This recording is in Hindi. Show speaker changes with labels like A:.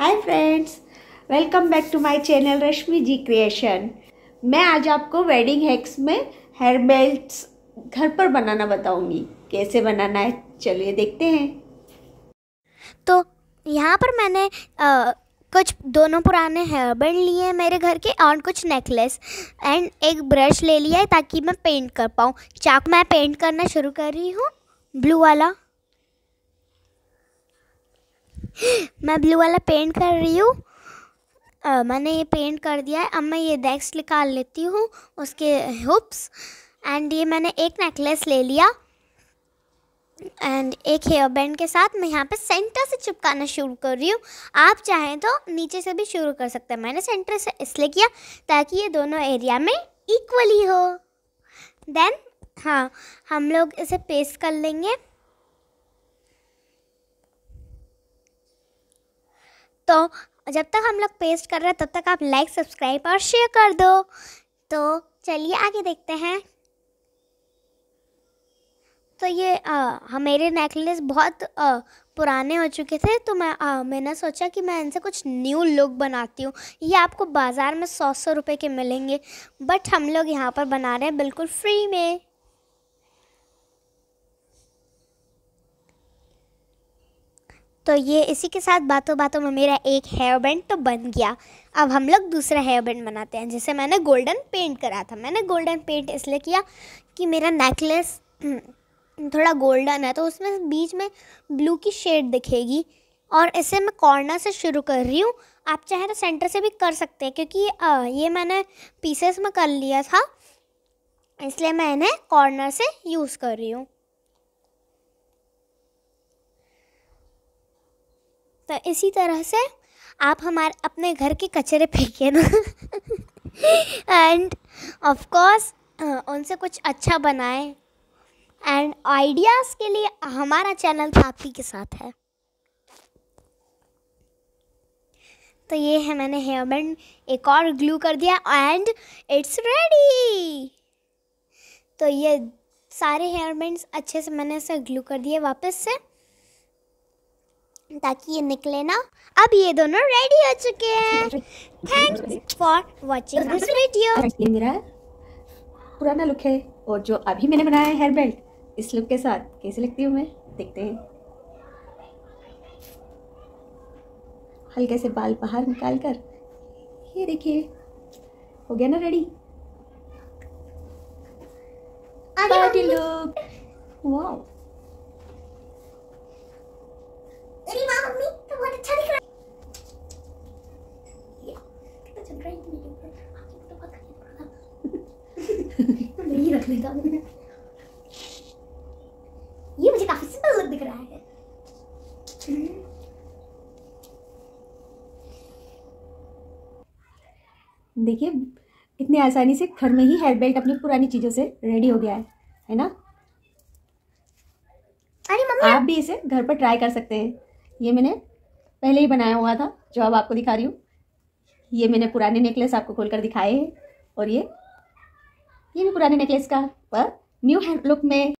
A: hi friends welcome back to my channel Rashmi ji creation मैं आज आपको वेडिंग हैक्स में हेयर बेल्ट्स घर पर बनाना बताऊंगी
B: कैसे बनाना है चलिए देखते हैं तो यहाँ पर मैंने आ, कुछ दोनों पुराने हेयर बेल्ट लिए हैं मेरे घर के और कुछ नेकलेस एंड एक ब्रश ले लिया है ताकि मैं पेंट कर पाऊँ चाक मैं पेंट करना शुरू कर रही हूँ ब्लू वाला मैं ब्लू वाला पेंट कर रही हूँ मैंने ये पेंट कर दिया है अब मैं ये डेक्स निकाल लेती हूँ उसके हुप्स एंड ये मैंने एक नेकलेस ले लिया एंड एक हेयर बैंड के साथ मैं यहाँ पे सेंटर से चिपकाना शुरू कर रही हूँ आप चाहें तो नीचे से भी शुरू कर सकते हैं मैंने सेंटर से इसलिए किया ताकि ये दोनों एरिया में इक्वली हो देन हाँ हम लोग इसे पेस्ट कर लेंगे तो जब तक हम लोग पेस्ट कर रहे हैं तब तक आप लाइक सब्सक्राइब और शेयर कर दो तो चलिए आगे देखते हैं तो ये आ, मेरे नेकलेस बहुत आ, पुराने हो चुके थे तो मैं आ, मैंने सोचा कि मैं इनसे कुछ न्यू लुक बनाती हूँ ये आपको बाज़ार में सौ सौ रुपये के मिलेंगे बट हम लोग यहाँ पर बना रहे हैं बिल्कुल फ्री में तो ये इसी के साथ बातों बातों में मेरा एक हेयर बैंड तो बन गया अब हम लोग दूसरा हेयर बैंड बनाते हैं जैसे मैंने गोल्डन पेंट करा था मैंने गोल्डन पेंट इसलिए किया कि मेरा नेकलेस हम्म, थोड़ा गोल्डन है तो उसमें बीच में ब्लू की शेड दिखेगी और इसे मैं कॉर्नर से शुरू कर रही हूँ आप चाहे तो सेंटर से भी कर सकते हैं क्योंकि ये मैंने पीसेस में कर लिया था इसलिए मैं इन्हें कॉर्नर से यूज़ कर रही हूँ तो इसी तरह से आप हमारे अपने घर के कचरे फेंकिए ना एंड ऑफ कोर्स उनसे कुछ अच्छा बनाएं एंड आइडियाज़ के लिए हमारा चैनल तो आपकी के साथ है तो ये है मैंने हेयर बैंड एक और ग्लू कर दिया एंड इट्स रेडी तो ये सारे हेयर बैंड अच्छे से मैंने इसे ग्लू कर दिए वापस से ताकि ये निकले ना अब ये दोनों रेडी हो चुके हैं thanks for watching this
A: video पुराना लुक है और जो अभी मैंने बनाया है हेयर बेल्ट इस लुक के साथ कैसे लगती हूँ मैं देखते हैं हल्के से बाल बाहर निकाल कर ये देखिए हो गया ना रेडी पार्टी लुक वाओ
B: नहीं रख लेता हूँ ये मुझे काफी सिंपल लग दिख रहा है
A: देखिए इतने आसानी से घर में ही हेयर बेल्ट अपनी पुरानी चीज़ों से रेडी हो गया है है ना अरे मम्मी आप भी इसे घर पर ट्राई कर सकते हैं ये मैंने पहले ही बनाया हुआ था जो अब आपको दिखा रही हूँ ये मैंने पुराने नेकलेस आपको खोलकर दिखाए हैं और ये ये भी पुराने नेकलेस का पर न्यू हैंड लुक में